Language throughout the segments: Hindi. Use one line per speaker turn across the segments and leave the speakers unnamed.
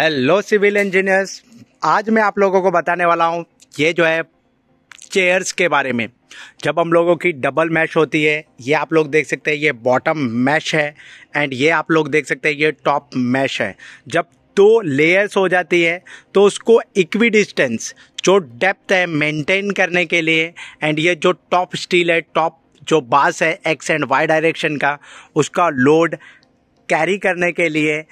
हेलो सिविल इंजीनियर्स आज मैं आप लोगों को बताने वाला हूँ ये जो है चेयर्स के बारे में जब हम लोगों की डबल मैश होती है ये आप लोग देख सकते हैं ये बॉटम मैश है एंड ये आप लोग देख सकते हैं ये टॉप मैश है जब दो लेयर्स हो जाती है तो उसको इक्वी डिस्टेंस जो डेप्थ है मेंटेन करने के लिए एंड ये जो टॉप स्टील है टॉप जो बास है एक्स एंड वाई डायरेक्शन का उसका लोड कैरी करने के लिए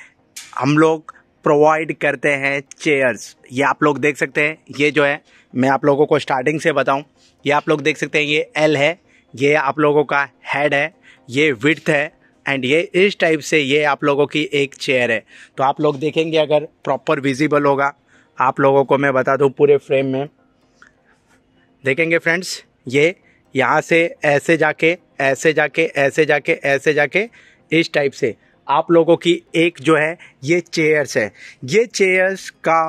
हम लोग प्रोवाइड करते हैं चेयर्स ये आप लोग देख सकते हैं ये जो है मैं आप लोगों को स्टार्टिंग से बताऊं ये आप लोग देख सकते हैं ये एल है ये आप लोगों का हेड है ये विथ है एंड ये इस टाइप से ये आप लोगों की एक चेयर है तो आप लोग देखेंगे अगर प्रॉपर विजिबल होगा आप लोगों को मैं बता दूँ पूरे फ्रेम में देखेंगे फ्रेंड्स ये यहाँ से ऐसे जाके ऐसे जाके ऐसे जाके ऐसे जाके इस टाइप से आप लोगों की एक जो है ये चेयर्स है ये चेयर्स का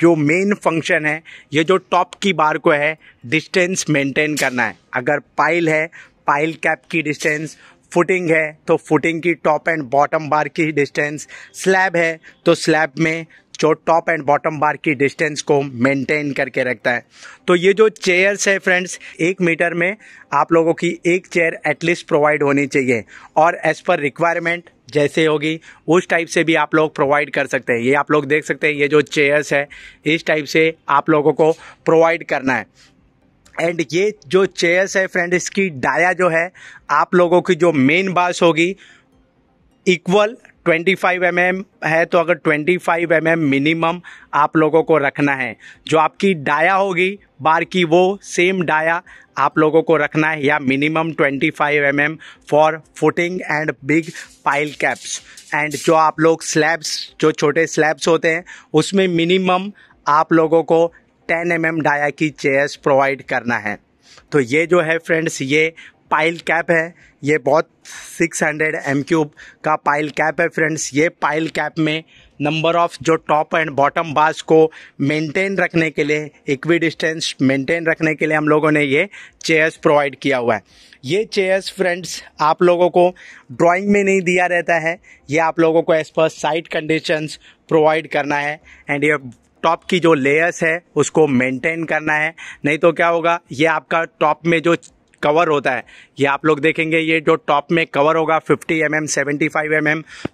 जो मेन फंक्शन है ये जो टॉप की बार को है डिस्टेंस मेंटेन करना है अगर पाइल है पाइल कैप की डिस्टेंस फुटिंग है तो फुटिंग की टॉप एंड बॉटम बार की डिस्टेंस स्लैब है तो स्लैब में जो टॉप एंड बॉटम बार की डिस्टेंस को मेंटेन करके रखता है तो ये जो चेयर्स है फ्रेंड्स एक मीटर में आप लोगों की एक चेयर एटलीस्ट प्रोवाइड होनी चाहिए और एज़ पर रिक्वायरमेंट जैसे होगी उस टाइप से भी आप लोग प्रोवाइड कर सकते हैं ये आप लोग देख सकते हैं ये जो चेयर्स है इस टाइप से आप लोगों को प्रोवाइड करना है एंड ये जो चेयर्स है फ्रेंड इसकी डाया जो है आप लोगों की जो मेन बास होगी equal twenty five M M है तो अगर twenty five M M minimum आप लोगों को रखना है जो आपकी डाया होगी बार की वो सेम डाया आप लोगों को रखना है या minimum twenty five M M for footing and big pile caps and जो आप लोग स्लैब्स जो छोटे स्लैब्स होते हैं उसमें मिनिमम आप लोगों को टेन एम एम डाया की चेयर्स प्रोवाइड करना है तो ये जो है फ्रेंड्स ये पाइल कैप है ये बहुत 600 हंड्रेड एम क्यूब का पाइल कैप है फ्रेंड्स ये पाइल कैप में नंबर ऑफ जो टॉप एंड बॉटम बार्स को मेंटेन रखने के लिए इक्वी डिस्टेंस मेंटेन रखने के लिए हम लोगों ने ये चेयर्स प्रोवाइड किया हुआ है ये चेयर्स फ्रेंड्स आप लोगों को ड्राइंग में नहीं दिया रहता है ये आप लोगों को as per site conditions provide करना है एंड ये टॉप की जो लेयर्स है उसको मेंटेन करना है नहीं तो क्या होगा ये आपका टॉप में जो कवर होता है ये आप लोग देखेंगे ये जो टॉप में कवर होगा 50 एम एम सेवेंटी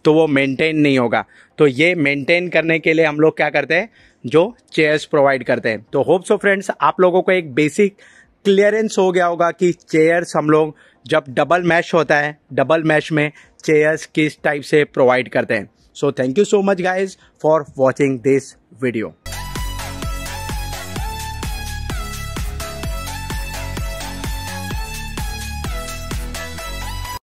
तो वो मेंटेन नहीं होगा तो ये मेंटेन करने के लिए हम लोग क्या करते हैं जो चेयर्स प्रोवाइड करते हैं तो होप सो फ्रेंड्स आप लोगों को एक बेसिक क्लियरेंस हो गया होगा कि चेयर्स हम लोग जब डबल मैश होता है डबल मैश में चेयर्स किस टाइप से प्रोवाइड करते हैं so thank you so much guys for watching this video